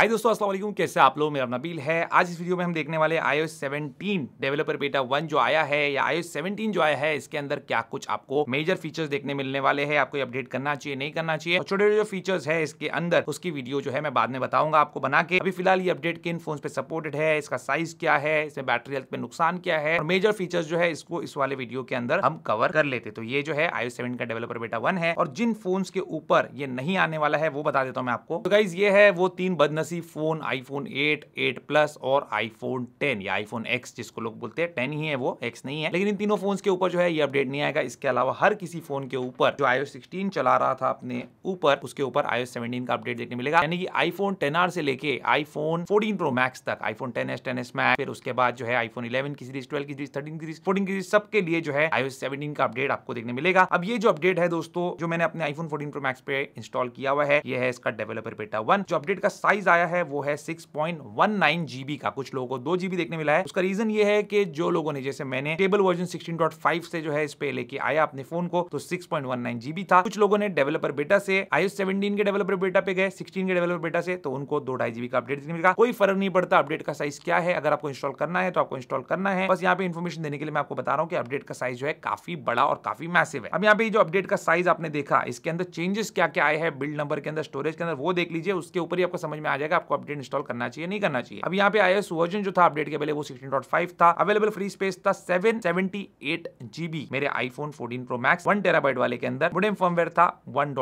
हाय दोस्तों अस्सलाम वालेकुम कैसे आप लोग मेरा नबील है आज इस वीडियो में हम देखने वाले I O seventeen developer beta one जो आया है या आई सेवनटीन जो आया है इसके अंदर क्या कुछ आपको मेजर फीचर्स देखने मिलने वाले हैं आपको अपडेट करना चाहिए नहीं करना चाहिए छोटे छोटे जो फीचर्स है इसके अंदर उसकी वीडियो जो है मैं बाद में बताऊंगा आपको बना के अभी फिलहाल ये अपडेट किन फोन पे सपोर्टेड है इसका साइज क्या है इसमें बैटरी हेल्थ पे नुकसान क्या है और मेजर फीचर्स जो है इसको इस वाले वीडियो के अंदर हम कवर कर लेते तो ये जो है आई सेवन का डेवलपर बेटा वन है और जिन फोन के ऊपर ये नहीं आने वाला है वो बता देता हूँ मैं आपको गाइज तो ये है वो तीन बदनस इक्यासी फ़ोन आईफोन 8, 8 प्लस और आईफोन 10 या आईफोन एक्स जिसको लोग बोलते हैं 10 ही है वो एक्स नहीं है लेकिन इन तीनों फोन्स के ऊपर जो है ये अपडेट नहीं आएगा इसके अलावा हर किसी फोन के ऊपर जो आईओ 16 चला रहा था अपने ऊपर उसके ऊपर आईओ 17 का अपडेट देखने मिलेगा यानी कि आईफोन 10R से लेके आईफोन फोर्टीन प्रो मैक्स तक आईफोन टेन एस मैक्स फिर उसके बाद जो है आईफोन इलेवन की सीरीज ट्वेल्व की सीरीज थर्टीन की सीरीज फोर्टीन की सीरीज सबके लिए जो है आईओ सेवेंटीन का अपडेट आपको देखने मिलेगा अब ये जो अपडेट है दोस्तों जो मैंने अपने आईफोन फोर्टीन प्रो मैक्स पे इंस्टॉल किया हुआ है ये है इसका डेवलपर बेटा वन जो अपडेट का साइज आया है वो है six point one nine GB का कुछ लोगों को दो जीबी देखने मिला है उसका रीजन ये है कि जो लोगों ने जैसे मैंने stable version sixteen dot five से जो है इस पे लेके आया अपने फोन को तो six point one nine GB था कुछ लोगों ने डेवलपर बेटा से आई सेवेंटीन के डेवलपर बेटा पे गए सिक्सटीन के डेवलपर बेटा से तो उनको दो ढाई जीबी का अपडेट देखने मिला कोई फर्क नहीं पड़ता अपडेट का साइज क्या है अगर आपको इंस्टॉल करना है तो आपको इंस्टॉल करना है बस यहाँ पे इन्फॉर्मेशन देने के लिए मैं आपको बता रहा हूँ कि अपडेट का साइज जो है काफी बड़ा और काफी मैसिव है अब यहाँ पे जो अपडेट का साइज आपने देखा इसके अंदर चेंजेस क्या क्या आए हैं बिल्ड नंबर के अंदर स्टोरेज के अंदर वो देख लीजिए उसके ऊपर ही आपको समझ में आ जाए जाएगा आपको अपडेट इंस्टॉल करना चाहिए नहीं करना चाहिए अब यहाँ पे आई वर्जन जो था अपडेट के पहले वो सिक्सटीन था अवेलेबल फ्री स्पेस था सेवन जीबी मेरे iPhone fourteen pro max one terabyte वाले के अंदर मोडेम फर्मवेयर था वन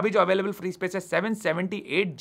अभी जो अवेलेबल फ्री स्पेस है सेवन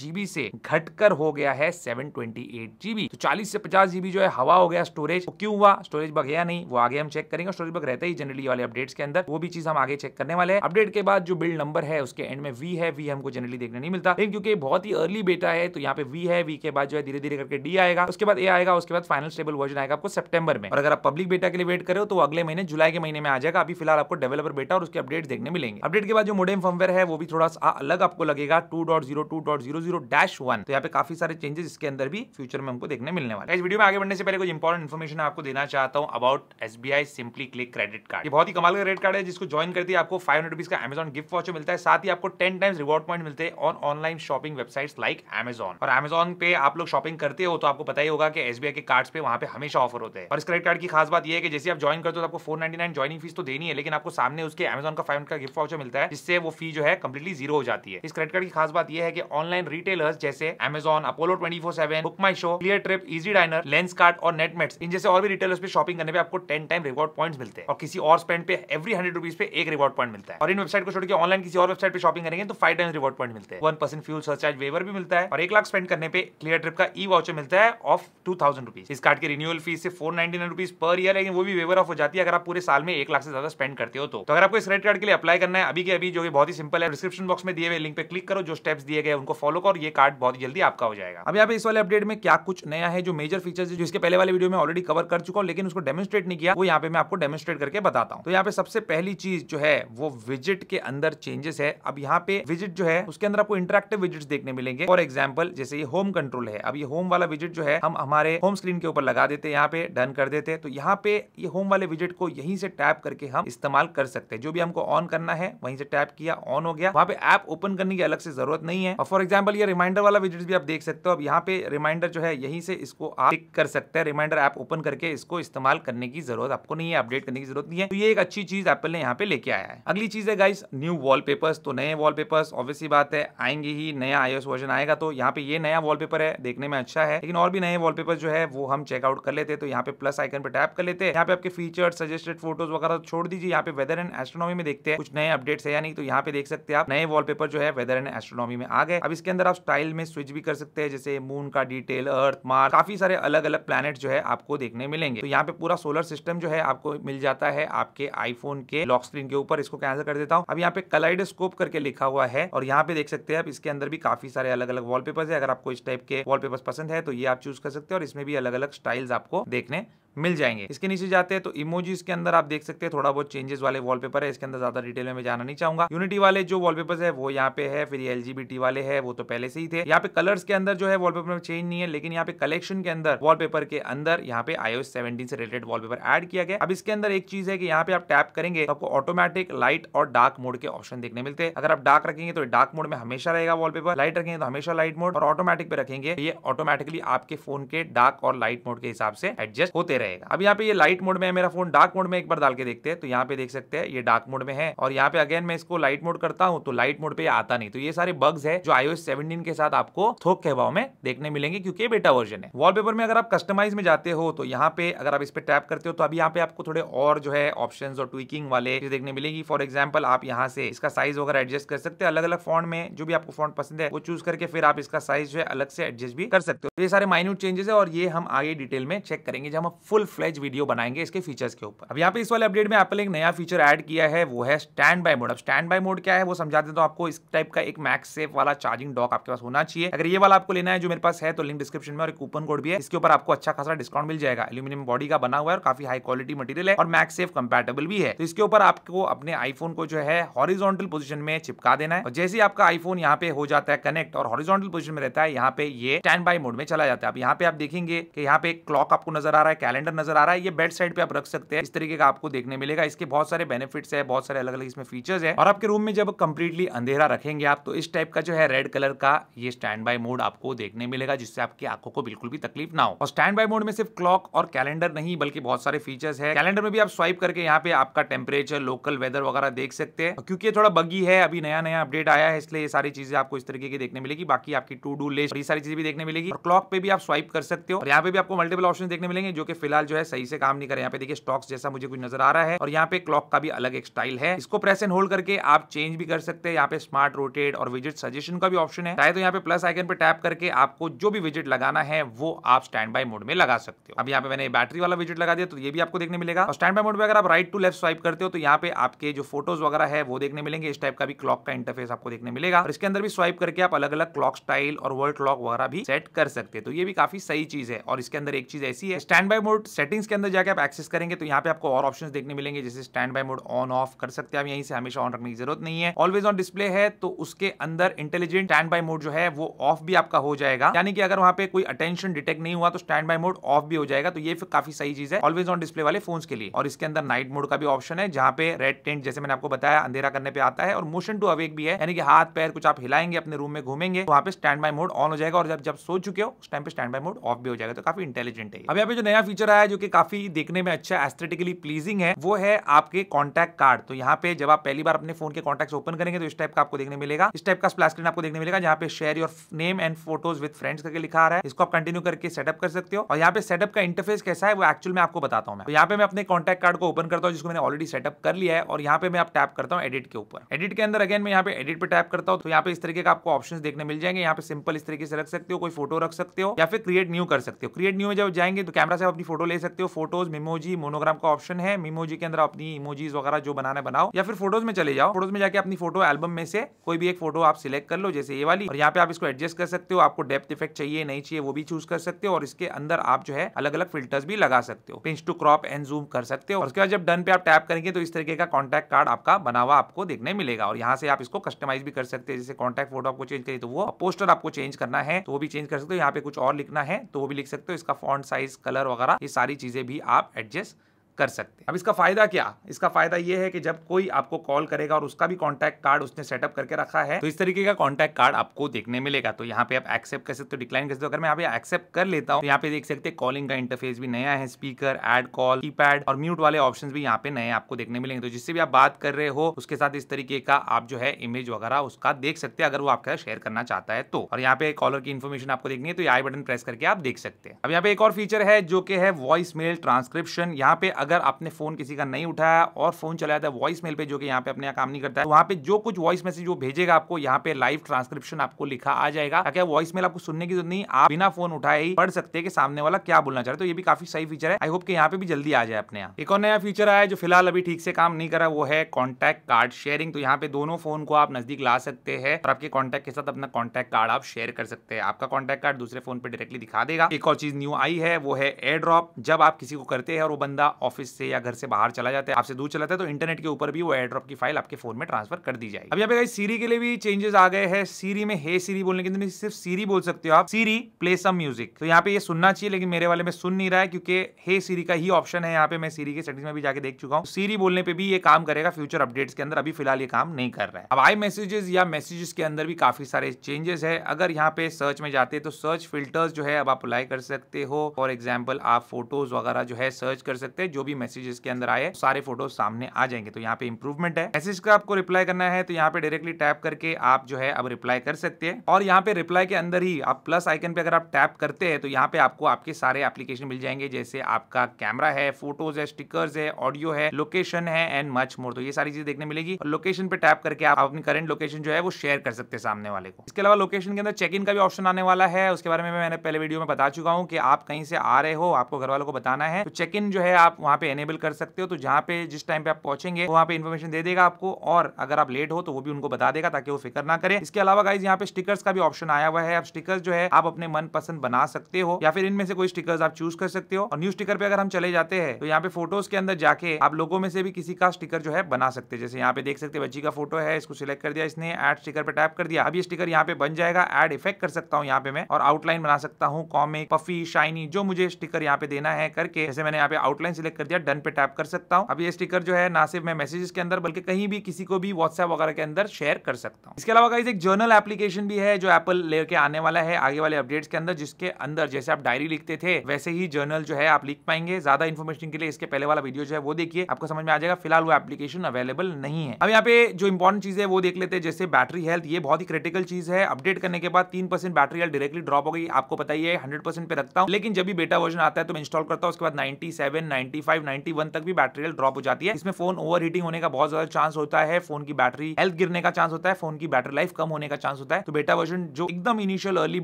जीबी से घटकर हो गया है सेवन जीबी तो चालीस से पचास जीबी जो है हवा हो गया स्टोरेज तो क्यों हुआ स्टोरेज बग गया नहीं वो आगे हम चेक करेंगे स्टोरेज बग रहता ही जनरली वाले अपडेट्स के अंदर वो भी चीज हम आगे चेक करने वाले हैं अपडेट के बाद जो बिल्ड नंबर है उसके एंड में वी है वी हमको जनरली देखने नहीं मिलता लेकिन क्योंकि बहुत बहुत ही अर्ली बेटा है तो यहाँ पे वी है वी के बाद जो है धीरे धीरे करके डी आएगा उसके बाद ए आएगा उसके बाद फाइनल स्टेबल वर्जन आएगा आपको सेप्टेबर में और अगर आप पब्लिक बेटा के लिए वेट करो तो अगले महीने जुलाई के महीने में आ जाएगा अभी फिलहाल आपको डेवलपर बेटा और उसके अपडेट देखने मिलेंगे अपडेट के बाद जो मोडेम फर्मवेयर है वो भी थोड़ा सा अलग आपको लगेगा two dot zero two dot zero zero dash one तो यहाँ पे काफी सारे चेंजेस इसके अंदर भी फ्यूचर में हमको देखने मिलने वाले इस वीडियो में आगे बढ़ने से पहले कुछ इंपॉर्टेंट इन्फॉर्मेशन आपको देना चाहता हूँ about S B I simply click credit card ये बहुत ही कमाल का क्रेडिट कार्ड है जिसको ज्वाइन करती है आपको फाइव हंड्रेड रुपीज का एमेजन गिफ्ट वॉच मिलता है साथ ही आपको टेन टाइम्स रिवॉर्ड पॉइंट मिलते हैं online shopping website websites like Amazon और अमेजॉन पे आप लोग शॉपिंग करते हो तो आपको पता ही होगा कि एस के कार्ड्स पे वहाँ पे हमेशा ऑफर होते हैं और इस क्रेडिट कार्ड की खास बात यह है कि जैसे आप ज्वाइन करते हो तो आपको फोर नाइन ज्वाइनिंग फीस तो देनी है लेकिन आपको सामने उसके अमेजॉन का फाइव का गिफ्ट वाउचर मिलता है जिससे वो फी जो है कंप्लीटली जीरो हो जाती है इस क्रेडिट कार्ड की खास बात यह है कि ऑनलाइन रिटेलर्स जैसे Amazon Apollo twenty four seven BookMyShow Cleartrip EazyDiner Lenskart और नेटमेट्स इन जैसे और भी रिटेलर्स पे शॉपिंग करने पे आपको टेन टाइम रिवॉर्ड पॉइंट्स मिलते हैं और किसी और स्पेंड पे एवरी हंड्रेड रुपीज पे एक रिवॉर्ड पॉइंट मिलता है और इन वेबसाइट को छोड़कर ऑनलाइन किसी और वेबसाइट पे शॉपिंग करेंगे तो फाइव टाइम रिवॉर्ड पॉइंट मिलते हैं one percent fuel surcharge waiver भी मिलता है और एक लाख स्पेंड करने पे क्लियर ट्रिप का ई वाउचर मिलता है ऑफ टू थाउजेंड रुपीज इस कार्ड की रिन्यूअल फीस से four ninety nine rupees per year लेकिन वो भी वेवर ऑफ हो जाती है अगर आप पूरे साल में एक लाख से ज्यादा स्पेंड करते हो तो, तो अगर आपको इस रेड कार्ड के लिए अप्लाई करना है अभी के अभी जो कि बहुत ही सिंपल है डिस्क्रिप्शन बॉक्स में दिए हुए लिंक पे क्लिक करो जो स्टेप्स दिए गए उनको फॉलो करो ये कार्ड बहुत जल्दी आपका हो जाएगा अभी आप इस वाले अपडेट में क्या कुछ नया है जो मेजर फीचर्स है जो इसके पहले वाले वीडियो में ऑलरेडी कवर कर चुका हूँ लेकिन उसको डेमोस्ट्रेट नहीं किया वो यहाँ पे मैं आपको डेमोस्ट्रेट करके बताता हूँ तो यहाँ पे सबसे पहली चीज जो है वो विजिट के अंदर चेंजेस है अब यहाँ पे विजिट जो है उसके अंदर आपको इंटरेक्टिव विजिट देखने देखने मिलेंगे फॉर एग्जाम्पल जैसे ये होम कंट्रोल है अब ये होम वाला विजिट जो है हम हमारे होम स्क्रीन के ऊपर लगा देते हैं यहाँ पे डन कर देते हैं तो यहाँ पे ये होम वाले विजिट को यहीं से टैप करके हम इस्तेमाल कर सकते हैं जो भी हमको ऑन करना है वहीं से टैप किया ऑन हो गया वहाँ पे ऐप ओपन करने की अलग से जरूरत नहीं है और फॉर एग्जाम्पल ये रिमाइंडर वाला विजिट भी आप देख सकते हो अब यहाँ पे रिमाइंडर जो है यहीं से इसको आप क्लिक कर सकते हैं रिमाइंडर ऐप ओपन करके इसको इस्तेमाल करने की जरूरत आपको नहीं है अपडेट करने की जरूरत नहीं है तो ये एक अच्छी चीज एप्पल ने यहाँ पे लेके आया है अगली चीज है गाइस न्यू वॉलपेपर्स तो नए वॉलपेपर्स ऑब्वियसली बात है आएंगे ही नया आयो आईओएस वर्जन आएगा तो यहाँ पे ये नया वॉलपेपर है देखने में अच्छा है लेकिन और भी नए वॉलपेपर जो है वो हम चेकआउट कर लेते तो यहाँ पे प्लस आइकन पे टैप कर लेते हैं यहाँ पे आपके फीचर सजेस्टेड फोटोज वगैरह तो छोड़ दीजिए यहाँ पे वेदर एंड एस्ट्रोनॉमी में देखते हैं कुछ नए अपडेट्स है या नहीं तो यहाँ पे देख सकते हैं आप नए वॉलपेपर जो है वेदर एंड एस्ट्रोनॉमी में आ गए अब इसके अंदर आप स्टाइल में स्विच भी कर सकते हैं जैसे मून का डिटेल अर्थ मार्स काफी सारे अलग अलग प्लेनेट जो है आपको देखने मिलेंगे तो यहाँ पे पूरा सोलर सिस्टम जो है आपको मिल जाता है आपके आईफोन के लॉक स्क्रीन के ऊपर इसको कैंसिल कर देता हूँ अब यहाँ पे कलाइडोस्कोप करके लिखा हुआ है और यहाँ पे देख सकते हैं आप इसके अंदर भी काफी काफी सारे अलग अलग वॉलपेपर्स है अगर आपको इस टाइप के वॉलपेपर्स पसंद है तो ये आप चूज कर सकते हो और इसमें भी अलग अलग स्टाइल्स आपको देखने मिल जाएंगे इसके नीचे जाते हैं तो इमोजीज के अंदर आप देख सकते हैं थोड़ा बहुत चेंजेस वाले वॉलपेपर है इसके अंदर ज्यादा डिटेल में मैं जाना नहीं चाहूंगा यूनिटी वाले जो वॉलपेपर्स है वो यहाँ पे है फिर एल वाले है वो तो पहले से ही थे यहाँ पे कलर्स के अंदर जो है वॉलपेपर में चेंज नहीं है लेकिन यहाँ पे कलेक्शन के अंदर वॉलपेपर के अंदर यहाँ पे आईओएस सेवेंटीन से रिलेटेड वॉलपेपर एड किया गया अब इसके अंदर एक चीज है कि यहाँ पे आप टैप करेंगे तो आपको ऑटोमेटिक लाइट और डार्क मोड के ऑप्शन देखने मिलते हैं अगर आप डार्क रखेंगे तो डार्क मोड में हमेशा रहेगा वॉलपेपर लाइट रखेंगे तो हमेशा लाइट मोड और ऑटोमेटिक पे रखेंगे तो ये ऑटोमेटिकली आपके फोन के डार्क और लाइट मोड के हिसाब से एडजस्ट होते रहे रहेगा अब यहाँ पे ये लाइट मोड में है मेरा फोन डार्क मोड में एक बार डाल के देखते हैं तो यहाँ पे देख सकते हैं ये डार्क मोड में है और यहाँ पे अगेन मैं इसको लाइट मोड करता हूँ तो लाइट मोड पे आता नहीं तो ये सारे बग्स है जो आईओ 17 के साथ आपको थोक के हवाओं में देखने मिलेंगे क्योंकि ये बेटा वर्जन है वॉलपेपर में अगर आप कस्टमाइज में जाते हो तो यहाँ पे अगर आप इस पर टैप करते हो तो अभी यहाँ पे आपको थोड़े और जो है ऑप्शन और ट्विकिंग वाले देखने मिलेगी फॉर एग्जाम्पल आप यहाँ से इसका साइज वगैरह एडजस्ट कर सकते हैं अलग अलग फोन में जो भी आपको फोन पसंद है वो चूज करके फिर आप इसका साइज जो है अलग से एडजस्ट भी कर सकते हो तो ये सारे माइन्यूट चेंजेस है और ये हम आगे डिटेल में चेक करेंगे जब हम फुल फ्लेज वीडियो बनाएंगे इसके फीचर्स के ऊपर अब यहाँ पे इस वाले अपडेट में एप्पल एक नया फीचर ऐड किया है वो है स्टैंड बाय मोड अब स्टैंड बाय मोड क्या है वो समझा देता तो आपको इस टाइप का एक मैक्स सेफ वाला चार्जिंग डॉक आपके पास होना चाहिए अगर ये वाला आपको लेना है जो मेरे पास है तो लिंक डिस्क्रिप्शन में और कूपन कोड भी है इसके ऊपर आपको अच्छा खासा डिस्काउंट मिल जाएगा एल्यूमिनियम बॉडी का बना हुआ है और काफी हाई क्वालिटी मटीरियल है और मैक्स सेफ कंपेटेबल भी है तो इसके ऊपर आपको अपने आईफोन को जो है हॉरिजोंटल पोजिशन में चिपका देना है और जैसे ही आपका आईफोन यहाँ पे हो जाता है कनेक्ट और हॉरिजोंटल पोजिशन में रहता है यहाँ पे ये स्टैंड बाय मोड में चला जाता है अब यहाँ पे आप देखेंगे कि यहाँ पे क्लॉक आपको नजर आ रहा है कैलेंडर स्टैंडर नजर आ रहा है ये बेड साइड पे आप रख सकते हैं इस तरीके का आपको देखने मिलेगा इसके बहुत सारे बेनिफिट्स है बहुत सारे अलग अलग इसमें फीचर्स है और आपके रूम में जब कंप्लीटली अंधेरा रखेंगे आप तो इस टाइप का जो है रेड कलर का ये स्टैंड बाय मोड आपको देखने मिलेगा जिससे आपकी आंखों को बिल्कुल भी तकलीफ ना हो और स्टैंड बाय मोड में सिर्फ क्लॉक और कैलेंडर नहीं बल्कि बहुत सारे फीचर्स है कैलेंडर में भी आप स्वाइप करके यहाँ पे आपका टेम्परेचर लोकल वेदर वगैरह देख सकते हैं क्योंकि थोड़ा बगी है अभी नया नया अपडेट आया है इसलिए ये सारी चीजें आपको इस तरीके की देखने मिलेगी बाकी आपकी टू डू लिस्ट ये सारी चीजें भी देखने मिलेगी और क्लॉक पे भी आप स्वाइप कर सकते हो और यहाँ पे भी आपको मल्टीपल ऑप्शन देखने मिलेंगे जो कि फिलहाल जो है सही से काम नहीं करें यहाँ पे देखिए स्टॉक्स जैसा मुझे कुछ नजर आ रहा है और यहाँ पे क्लॉक का भी अलग एक स्टाइल है इसको प्रेस एंड होल्ड करके आप चेंज भी कर सकते हैं यहाँ पे स्मार्ट रोटेट और विजिट सजेशन का भी ऑप्शन है चाहे तो यहाँ पे प्लस आइकन पे टैप करके आपको जो भी विजिट लगाना है वो आप स्टैंड बाय मोड में लगा सकते हो अब यहाँ पे मैंने बैटरी वाला विजिट लगा दिया तो ये भी आपको देखने मिलेगा और स्टैंड बाय मोड में अगर आप राइट टू लेफ्ट स्वाइप करते हो तो यहाँ पे आपके जो फोटोज वगैरह है वो देखने मिलेंगे इस टाइप का भी क्लॉक का इंटरफेस आपको देखने मिलेगा और इसके अंदर भी स्वाइप करके आप अलग अलग क्लॉक स्टाइल और वर्ल्ड क्लॉक वगैरह भी सेट कर सकते हैं तो ये भी काफी सही चीज है और इसके अंदर एक चीज ऐसी है standby mode mode settings के अंदर जाकर आप एक्सेस करेंगे तो यहाँ पे आपको और ऑप्शन देखने मिलेंगे जैसे standby mode on off कर सकते हैं आप यहीं से हमेशा ऑन रखने की जरूरत नहीं है ऑलवेज ऑन डिस्प्ले है तो उसके अंदर इंटेलिजेंट स्टैंड बाय मोड जो है वो ऑफ भी आपका हो जाएगा यानी कि अगर वहाँ पे कोई अटेंशन डिटेक्ट नहीं हुआ तो स्टैंड बाय मोड ऑफ भी हो जाएगा तो ये काफी सही चीज है ऑलवेज ऑन डिस्प्ले वाले फोन के लिए और इसके अंदर नाइट मोड का भी ऑप्शन है जहाँ पे रेड टेंट जैसे मैंने आपको बताया अंधेरा करने पे आता है और मोशन टू अवेक भी है यानी कि हाथ पैर कुछ आप हिलाएंगे अपने रूम में घूमेंगे तो पे स्टैंड बाय मोड ऑन हो जाएगा और जब जब सो चुके हो उस टाइम पे स्टैंड बाय मोड ऑफ भी हो जाएगा तो काफी इंटेलिजेंट है अभी यहाँ पे जो नया फीचर फीचर आया जो कि काफी देखने में अच्छा एस्थेटिकली प्लीजिंग है वो है आपके कॉन्टैक्ट कार्ड तो यहाँ पे जब आप पहली बार अपने फोन के कॉन्टैक्ट ओपन करेंगे तो इस टाइप का आपको देखने मिलेगा इस टाइप का स्प्लैश स्क्रीन आपको देखने मिलेगा जहाँ पे share your name and photos with friends करके लिखा आ रहा है इसको आप कंटिन्यू करके सेटअप कर सकते हो और यहाँ पे सेटअप का इंटरफेस कैसा है वो एक्चुअल में आपको बताता हूँ मैं तो यहाँ पे मैं अपने कॉन्टैक्ट कार्ड को ओपन करता हूँ जिसको मैंने ऑलरेडी सेटअप कर लिया है और यहाँ पे मैं आप टैप करता हूँ एडिट के ऊपर एडिट के अंदर अगेन मैं यहाँ पे एडिट पर टैप करता हूँ तो यहाँ पे इस तरीके का आपको ऑप्शन देखने मिल जाएंगे यहाँ पे सिंपल इस तरीके से रख सकते हो कोई फोटो रख सकते हो या फिर क्रिएट न्यू कर सकते हो क्रिएट न्यू में जब जाएंगे तो कैमरा से अपनी फोटो ले सकते हो फोटोज मेमोजी मोनोग्राम का ऑप्शन है मेमोजी के अंदर अपनी इमोजीज वगैरह जो बनाना बनाओ या फिर फोटोज में चले जाओ फोटोज में जाके अपनी फोटो एल्बम में से कोई भी एक फोटो आप सिलेक्ट कर लो जैसे ये वाली और यहाँ पे आप इसको एडजस्ट कर सकते हो आपको डेप्थ इफेक्ट चाहिए नहीं चाहिए वो भी चूज कर सकते हो और इसके अंदर आप जो है अलग अलग फिल्टर्स भी लगा सकते हो pinch to crop and zoom कर सकते हो और उसके बाद जब डन पे आप टैप करेंगे तो इस तरीके का कॉन्टैक्ट कार्ड आपका बना हुआ आपको देखने मिलेगा और यहाँ से आप इसको कस्टमाइज भी कर सकते हैं जैसे कॉन्टैक्ट फोटो आपको चेंज करिए तो वो पोस्टर आपको चेंज करना है तो वो भी चेंज कर सकते हो यहाँ पे कुछ और लिखना है तो वो भी लिख सकते हो इसका फॉन्ट साइज कलर वगैरह ये सारी चीज़ें भी आप एडजस्ट कर सकते हैं अब इसका फ़ायदा क्या इसका फ़ायदा यह है कि जब कोई आपको कॉल करेगा और उसका भी कॉन्टैक्ट कार्ड उसने सेटअप करके रखा है तो इस तरीके का कॉन्टैक्ट कार्ड आपको देखने मिलेगा तो यहाँ पे आप एक्सेप्ट कर सकते हो डिक्लाइन कर सकते हो अगर मैं यहाँ पे एक्सेप्ट कर लेता हूँ तो यहाँ पे देख सकते हैं कॉलिंग का इंटरफेस भी नया है स्पीकर एड कॉल की और म्यूट वाले ऑप्शन भी यहाँ पे नए आपको देखने मिलेंगे तो जिससे भी आप बात कर रहे हो उसके साथ इस तरीके का आप जो है इमेज वगैरह उसका देख सकते हैं अगर वो आपका शेयर करना चाहता है तो और यहाँ पे कॉलर की इन्फॉर्मेशन आपको देखनी है तो आई बटन प्रेस करके आप देख सकते हैं अब यहाँ पे एक और फीचर है जो कि है वॉइस मेल ट्रांसक्रिप्शन यहाँ पे अगर आपने फोन किसी का नहीं उठाया और फोन चलाया था वॉइस मेल पे जो कि यहाँ पे अपने काम नहीं करता है तो वहाँ पे जो कुछ वॉइस मैसेज वो भेजेगा आपको यहाँ पे लाइव ट्रांसक्रिप्शन आपको लिखा आ जाएगा ताकि वॉइस मेल आपको सुनने की जरूरत नहीं आप बिना फोन उठाए ही पढ़ सकते हैं कि सामने वाला क्या बोलना चाह रहे तो ये भी काफी सही फीचर है आई होप के यहाँ पे भी जल्दी आ जाए अपने यहाँ एक और नया फीचर आया जो फिलहाल अभी ठीक से काम नहीं करा वो है कॉन्टैक्ट कार्ड शेयरिंग तो यहाँ पे दोनों फोन को आप नजदीक ला सकते हैं और आपके कॉन्टैक्ट के साथ अपना कॉन्टैक्ट कार्ड आप शेयर कर सकते हैं आपका कॉन्टैक्ट कार्ड दूसरे फोन पर डायरेक्टली दिखा देगा एक और चीज न्यू आई है वो है एयर ड्रॉप जब आप किसी को करते हैं और वो बंदा ऑफ ऑफिस से या घर से बाहर चला जाता है आपसे दूर चलाता है तो इंटरनेट के ऊपर भी वो एयर ड्रॉप की फाइल आपके फोन में ट्रांसफर कर दी जाएगी अब यहाँ पे सीरी के लिए भी चेंजेस आ गए हैं सीरी में हे सीरी बोलने के अंदर सिर्फ सीरी बोल सकते हो आप सीरी प्ले सम म्यूजिक तो यहाँ पे ये सुनना चाहिए लेकिन मेरे वाले में सुन नहीं रहा है क्योंकि हे सीरी का ही ऑप्शन है यहाँ पे मैं सीरी के सेटिंग्स में भी जाके देख चुका हूँ सीरी बोलने पर भी ये काम करेगा फ्यूचर अपडेट्स के अंदर अभी फिलहाल ये काम नहीं कर रहा है अब आई मैसेजेस या मैसेजेस के अंदर भी काफी सारे चेंजेस है अगर यहाँ पे सर्च में जाते हैं तो सर्च फिल्टर्स जो है अब आप अप्लाई कर सकते हो फॉर एग्जाम्पल आप फोटोज वगैरह जो है सर्च कर सकते हैं जो भी मैसेजेस के अंदर आए सारे फोटो सामने आ जाएंगे तो यहाँ पे इंप्रूवमेंट है मैसेज का आपको रिप्लाई करना है तो यहाँ पे डायरेक्टली टैप करके आप जो है अब रिप्लाई कर सकते हैं और यहाँ पे रिप्लाई के अंदर ही आप प्लस आइकन पे अगर आप टैप करते हैं तो यहाँ पे आपको आपके सारे एप्लीकेशन मिल जाएंगे जैसे आपका कैमरा है फोटोज है स्टिकर्स है ऑडियो है लोकेशन है एंड मच मोर तो ये सारी चीज देखने मिलेगी और लोकेशन पे टैप करके आप अपनी करंट लोकेशन जो है वो शेयर कर सकते हैं सामने वाले को इसके अलावा लोकेशन के अंदर चेक इन का भी ऑप्शन आने वाला है उसके बारे में मैंने पहले वीडियो में बता चुका हूँ कि आप कहीं से आ रहे हो आपको घर वालों को बताना है तो चेक इन जो है आप वहाँ वहाँ पे एनेबल कर सकते हो तो जहाँ पे जिस टाइम पे आप पहुंचेंगे वहाँ पे इन्फॉर्मेशन दे देगा आपको और अगर आप लेट हो तो वो भी उनको बता देगा ताकि वो फिक्र ना करें इसके अलावा गाइज यहाँ पे स्टिकर्स का भी ऑप्शन आया हुआ है आप स्टिकर्स जो है आप अपने मन पसंद बना सकते हो या फिर इनमें से कोई स्टिकर्स आप चूज कर सकते हो और न्यू स्टिकर पे अगर हम चले जाते हैं तो यहाँ पे फोटोज के अंदर जाके आप लोगों में से भी किसी का स्टिकर जो है बना सकते हैं जैसे यहाँ पे देख सकते बच्ची का फोटो है इसको सिलेक्ट कर दिया इसने एड स्टिकर पे टैप कर दिया अब ये स्टिकर यहाँ पे बन जाएगा एड इफेक्ट कर सकता हूँ यहाँ पे मैं और आउटलाइन बना सकता हूँ कॉमिक पफी शाइनी जो मुझे स्टिकर यहाँ पे देना है करके जैसे मैंने यहाँ पे आउटलाइन सिलेक्ट कर दिया डन पे टैप कर सकता हूँ अब ये स्टिकर जो है ना सिर्फ मैं मैसेजेस के अंदर बल्कि कहीं भी किसी को भी व्हाट्सएप वगैरह के अंदर शेयर कर सकता हूँ इसके अलावा एक जर्नल एप्लीकेशन भी है जो एप्पल लेके आने वाला है आगे वाले अपडेट्स के अंदर जिसके अंदर जैसे आप डायरी लिखते थे वैसे ही जर्नल जो है आप लिख पाएंगे ज्यादा इन्फॉर्मेशन के लिए इसके पहले वाला वीडियो जो है वो देखिए आपको समझ में आ जाएगा फिलहाल वो एप्लीकेशन अवेलेबल नहीं है अब यहाँ पे जो इंपॉर्टेंट चीज है वो देख लेते हैं जैसे बैटरी हेल्थ ये बहुत ही क्रिटिकल चीज है अपडेट करने के बाद तीन percent battery health directly drop हो गई आपको पता ही है हंड्रेड पे रखता हूँ लेकिन जब भी बेटा वर्जन आता है तो मैं इंस्टॉल करता हूँ उसके बाद नाइन्टी सेवन नाइन्टी 95-91 तक भी बैटरी ड्रॉप हो जाती है इसमें फोन ओवर होने का बहुत ज्यादा चांस होता है फोन की बैटरी हेल्थ गिरने का चांस होता है फोन की बैटरी लाइफ कम होने का चांस होता है तो बेटा वर्जन जो एकदम इनिशियल अर्ली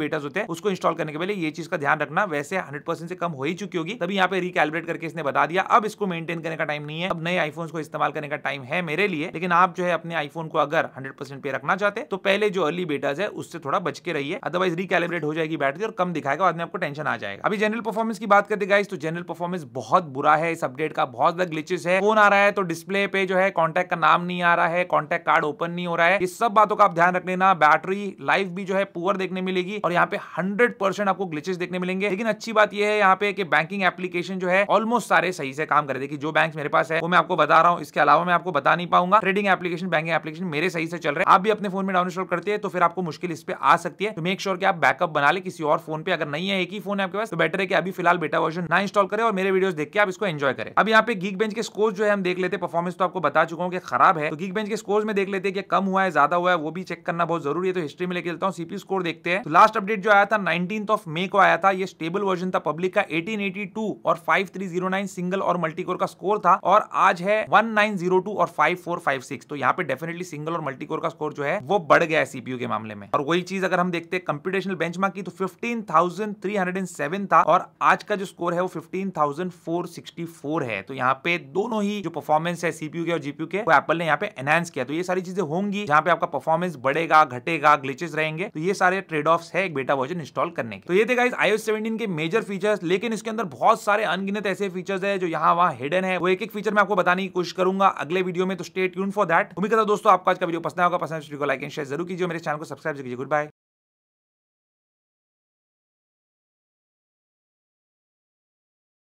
बेटा होते हैं उसको इंस्टॉल करने के पहले ये चीज का ध्यान रखना वैसे हंड्रेड से कम हो ही चुकी होगी तभी यहाँ पे रिकैलब्रेट करके इसने बता दिया अब इसको मेंटेन करने का टाइम नहीं है अब नए आईफोन को इस्तेमाल करने का टाइम है मेरे लिए लेकिन आप जो है अपने आईफोन को अगर हंड्रेड पे रखना चाहते तो पहले जो अर्ली बेटाज है उससे थोड़ा बच के रहिए अदरवाइज रिकैलिब्रेट हो जाएगी बैटरी और कम दिखाएगा बाद में आपको टेंशन आ जाएगा अभी जनरल परफॉर्मेंस की बात करते गाइस तो जनरल परफॉर्मेंस बहुत बुरा है है इस अपडेट का बहुत ज्यादा ग्लिचेस है फोन आ रहा है तो डिस्प्ले पे जो है कॉन्टेक्ट का नाम नहीं आ रहा है कॉन्टेक्ट कार्ड ओपन नहीं हो रहा है इस सब बातों का आप ध्यान रख लेना बैटरी लाइफ भी जो है पुअर देखने मिलेगी और यहाँ पे हंड्रेड आपको ग्लिचेस देखने मिलेंगे लेकिन अच्छी बात यह है यहाँ पे कि बैंकिंग एप्लीकेशन जो है ऑलमोस्ट सारे सही से काम कर रहे जो बैंक मेरे पास है वो मैं आपको बता रहा हूँ इसके अलावा मैं आपको बता नहीं पाऊंगा ट्रेडिंग एप्लीकेशन बैंकिंग एप्लीकेशन मेरे सही से चल रहे आप भी अपने फोन में डाउन करते हैं तो फिर आपको मुश्किल इस पर आ सकती है तो मेक श्योर sure कि आप बैकअप बना ले किसी और फोन पे अगर नहीं है एक ही फोन है आपके पास तो बेटर है कि अभी फिलहाल बेटा वर्जन ना इंस्टॉल करें और मेरे वीडियोस देख के आप इसको एंजॉय एंजॉय करें अब यहाँ पे गीक बेंच के स्कोर जो है हम देख लेते हैं परफॉर्मेंस तो आपको बता चुका हूँ कि खराब है तो गीक बेंच के स्कोर में देख लेते हैं कि कम हुआ है ज्यादा हुआ है वो भी चेक करना बहुत जरूरी है तो हिस्ट्री में लेके चलता हूँ सीपी स्कोर देखते हैं तो लास्ट अपडेट जो आया था नाइनटीन ऑफ मे को आया था ये स्टेबल वर्जन था पब्लिक का एटीन और फाइव सिंगल और मल्टीकोर का स्कोर था और आज है वन और फाइव तो यहाँ पे डेफिनेटली सिंगल और मल्टीकोर का स्कोर जो है वो बढ़ गया है सीपीयू के मामले में और वही चीज अगर हम देखते हैं कंप्यूटेशनल बेंचमार्क की तो फिफ्टीन था और आज का जो स्कोर है वो फिफ्टीन फोर है तो यहाँ पे दोनों ही जो परफॉर्मेंस है सीपीयू के और जीपीयू के वो एप्पल ने यहाँ पे एनहेंस किया तो ये सारी चीजें होंगी जहाँ पे आपका परफॉर्मेंस बढ़ेगा घटेगा ग्लिचेस रहेंगे तो ये सारे ट्रेड ऑफ है एक बेटा वर्जन इंस्टॉल करने के तो ये थे गाइज आईओएस सेवेंटीन के मेजर फीचर्स लेकिन इसके अंदर बहुत सारे अनगिनत ऐसे फीचर्स है जो यहाँ वहाँ हिडन है वो एक एक फीचर मैं आपको बताने की कोशिश करूंगा अगले वीडियो में तो स्टेट ट्यून फॉर दैट उम्मीद करता दोस्तों आपका आज का वीडियो पसंद होगा पसंद तो को लाइक एंड शेयर जरूर कीजिए मेरे चैनल को सब्सक्राइब कीजिए गुड बाय